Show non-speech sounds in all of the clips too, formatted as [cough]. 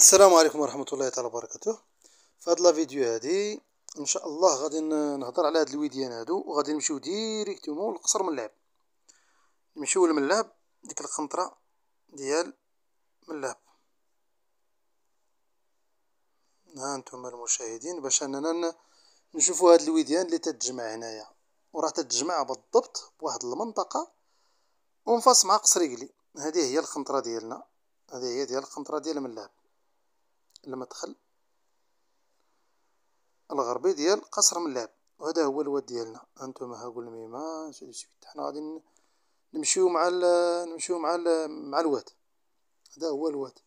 السلام عليكم ورحمة الله تعالى وبركاته في هاد الفيديو هذه هادي ان شاء الله غادي نهضر على هاد الويديان هادو وغادي نمشيو ديريكتومون لقصر ملعب نمشيو لملعب ديك القنطرة ديال ملعب ها نتوما المشاهدين باش اننا نشوفوا هاد الويديان اللي تتجمع هنايا وراه تتجمع بالضبط بواحد المنطقة ونفاس مع قصر قلي هذه هي القنطرة ديالنا هذه هي ديال القنطرة ديال الملعب المدخل الغربي ديال قصر ملعب وهذا هو الواد ديالنا هانتوما ها قول ميما سو سويت حنا غادي نمشيو مع ال نمشيو مع ال مع الواد هذا هو الواد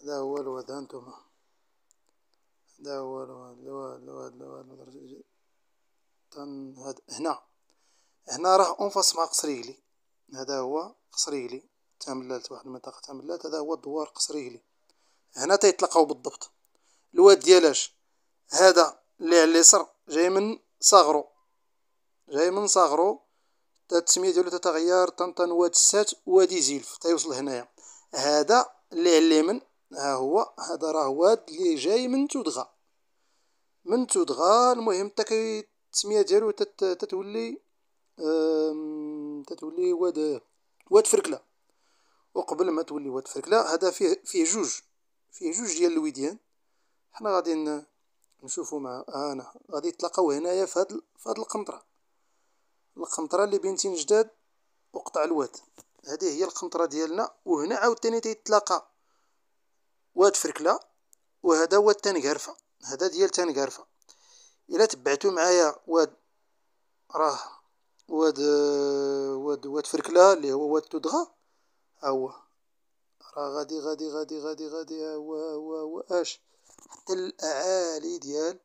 هذا هو الواد هانتوما هذا هو الواد الواد الواد الواد تن هاد هنا هنا راه اونفاس مع قصر يغلي هذا هو قصر يغلي تملات واحد المنطقه تملات هذا هو دوار قصر يغلي هنا تيتلاقاو بالضبط الواد ديالاش هذا اللي على اليسر جاي من صغرو جاي من صغرو التسمية ديالو تتغير طنطن واد السات وادي زلف تيوصل هنايا هذا اللي على اليمن ها هو هذا راه واد اللي جاي من تودغا من تودغا المهم تا التسمية ديالو تتولي تتولي واد واد فركله وقبل ما تولي واد فركله هذا فيه فيه جوج فيه جوج ديال الوديان حنا غادي نشوفو مع آه، انا غادي يتلاقاو هنايا في هاد في هاد القنطره القنطره اللي بين تين جداد وقطع الواد هذه هي القنطره ديالنا وهنا عاوتاني تيتلاقى واد فركله وهذا واد تنقرفه هذا ديال تنقرفه الا تبعتو معايا واد راه واد آه، واد واد فركله اللي هو واد ها هو راه غادي غادي غادي غادي غادي هو هو هو اش حتى الاعالي ديال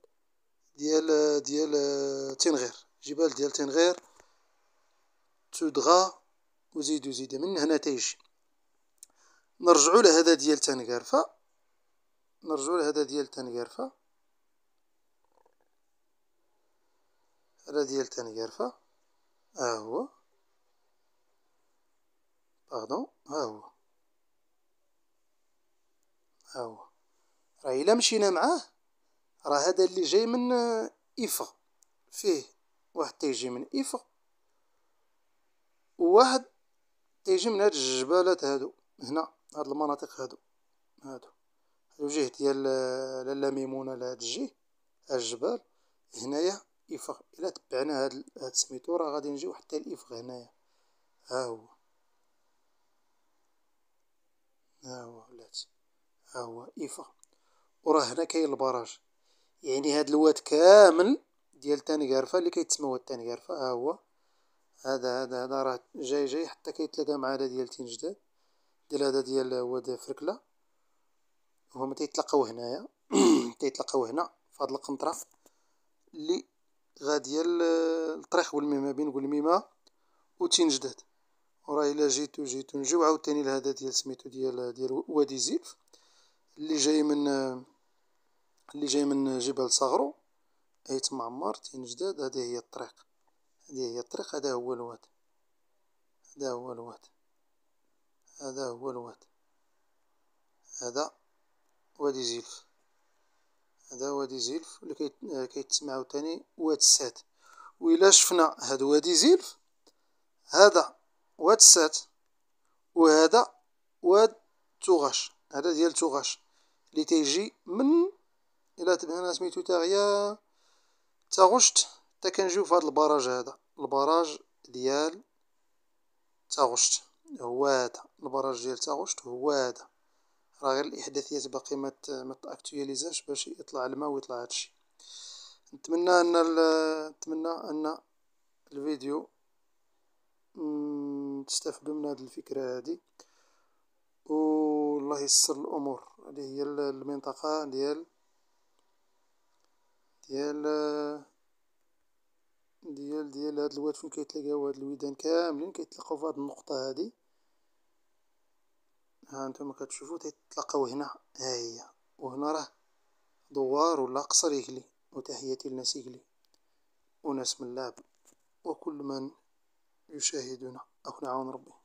ديال ديال تنغير جبال ديال تنغير تدغى وزيد وزيد من هنا تيجي نرجعوا لهذا ديال تنغيرفا نرجعوا لهذا ديال تنغيرفا هذا ديال تنغيرفا ها هو باردون ها هو هاو راه الا مشينا معاه راه هذا اللي جاي من ايفا آه، فيه واحد تيجي من ايفا وواحد تيجي من هاد الجبالات هادو هنا هاد المناطق هادو هادو آه، الجهه ديال لالا ميمونه لهاد الجهه الجبال هنايا ايفغ الا تبعنا هاد هاد سميتو راه غادي نجيو حتى الايفغ هنايا ها هو ها هو ولاتي ها هو إيفا وراه هنا كاين البراج يعني هاد الواد كامل ديال تانغارفة اللي كيتسموا واد تانغارفة ها هو هذا هذا هذا راه جاي جاي حتى كيتلاقى مع هذا ديال تين جداد ديال هذا ديال واد فركلة وهما تيتلاقاو هنايا [clears throat] تيتلاقاو هنا في هاد القنطرة اللي غادية الطريق والميمة بين والميمة وتين جداد وراه الا جيتو جيتو نجيو عاوتاني لهذا ديال سميتو ديال ديال وادي زيف اللي جاي من اللي جاي من جبل صغرو ايت معمر تين جداد هذه هي الطريق هذه هي الطريق هذا هو الواد هذا هو الواد هذا هو الواد هذا وادي زيلف هذا وادي زيلف اللي كيتسمعو تاني واد السات وإلا شفنا هاد وادي زيلف هذا واد السات وهذا واد تغاش هذا ديال تغاش اللي تيجي من الى تبع انا سميتو غيا تا غشت تا كنجيو في هذا البراج هذا البراج ديال تا غشت هو هذا البراج ديال تا غشت هو هذا راه غير الاحداثيات باقي ما ما تاكتواليزاش باش يطلع الماء ويطلع هادشي نتمنى ان نتمنى ان الفيديو تستافدوا من هذه الفكره هذه والله يسر الامور هذه هي المنطقة ديال ديال ديال ديال هاد الواد فين كيتلاقاو هاد الويدان كاملين كيتلاقاو في هاد النقطة هادي ها نتوما كتشوفو تيتلاقاو هنا ها هي وهنا راه دوار ولا قصر يكلي وتحياتي لناس يكلي وناس من لعب وكل من يشاهدنا أو نعاون ربي